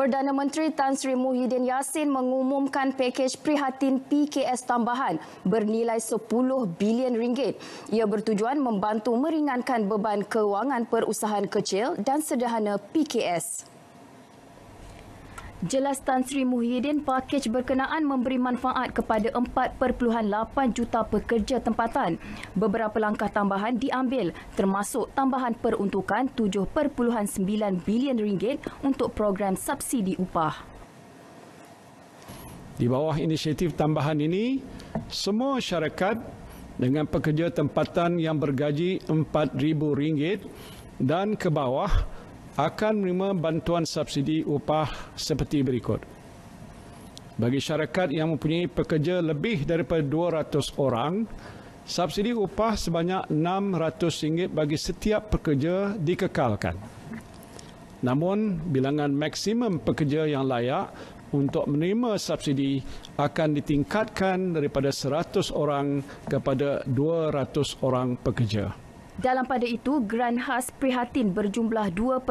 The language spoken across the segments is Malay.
Perdana Menteri Tan Sri Muhyiddin Yassin mengumumkan pakej prihatin PKS tambahan bernilai 10 bilion ringgit. Ia bertujuan membantu meringankan beban kewangan perusahaan kecil dan sederhana PKS. Jelas Tan Sri Muhyiddin, pakej berkenaan memberi manfaat kepada 4.8 juta pekerja tempatan. Beberapa langkah tambahan diambil termasuk tambahan peruntukan 7.9 bilion ringgit untuk program subsidi upah. Di bawah inisiatif tambahan ini, semua syarikat dengan pekerja tempatan yang bergaji RM4,000 dan ke bawah akan menerima bantuan subsidi upah seperti berikut. Bagi syarikat yang mempunyai pekerja lebih daripada 200 orang, subsidi upah sebanyak RM600 bagi setiap pekerja dikekalkan. Namun, bilangan maksimum pekerja yang layak untuk menerima subsidi akan ditingkatkan daripada 100 orang kepada 200 orang pekerja. Dalam pada itu, geran khas prihatin berjumlah 2.1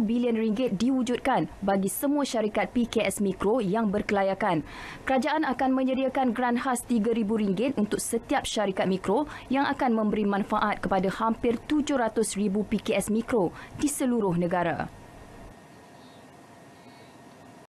bilion ringgit diwujudkan bagi semua syarikat PKS Mikro yang berkelayakan. Kerajaan akan menyediakan geran khas RM3,000 untuk setiap syarikat mikro yang akan memberi manfaat kepada hampir 700,000 PKS Mikro di seluruh negara.